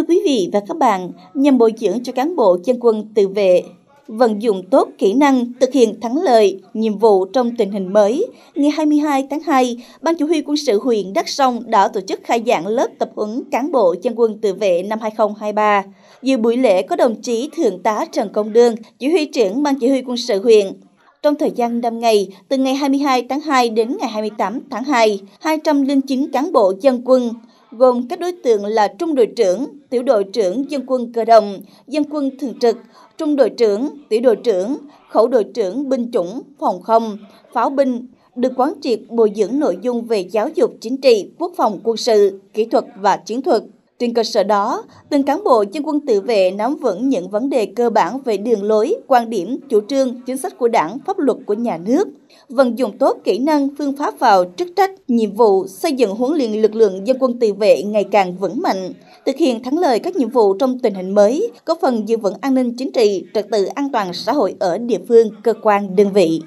Thưa quý vị và các bạn, nhằm bồi dưỡng cho cán bộ dân quân tự vệ vận dụng tốt kỹ năng thực hiện thắng lợi nhiệm vụ trong tình hình mới. Ngày 22 tháng 2, Ban chủ huy Quân sự huyện Đắk Sông đã tổ chức khai giảng lớp tập huấn cán bộ dân quân tự vệ năm 2023. Dự buổi lễ có đồng chí Thượng tá Trần Công Đương, Chỉ huy trưởng Ban Chỉ huy Quân sự huyện, trong thời gian 5 ngày, từ ngày 22 tháng 2 đến ngày 28 tháng 2, 209 cán bộ dân quân, gồm các đối tượng là trung đội trưởng, tiểu đội trưởng dân quân cơ động, dân quân thường trực, trung đội trưởng, tiểu đội trưởng, khẩu đội trưởng binh chủng, phòng không, pháo binh, được quán triệt bồi dưỡng nội dung về giáo dục chính trị, quốc phòng quân sự, kỹ thuật và chiến thuật. Trên cơ sở đó, từng cán bộ dân quân tự vệ nắm vững những vấn đề cơ bản về đường lối, quan điểm, chủ trương, chính sách của đảng, pháp luật của nhà nước, vận dụng tốt kỹ năng, phương pháp vào chức trách, nhiệm vụ, xây dựng huấn luyện lực lượng dân quân tự vệ ngày càng vững mạnh, thực hiện thắng lợi các nhiệm vụ trong tình hình mới, có phần giữ vững an ninh chính trị, trật tự an toàn xã hội ở địa phương, cơ quan, đơn vị.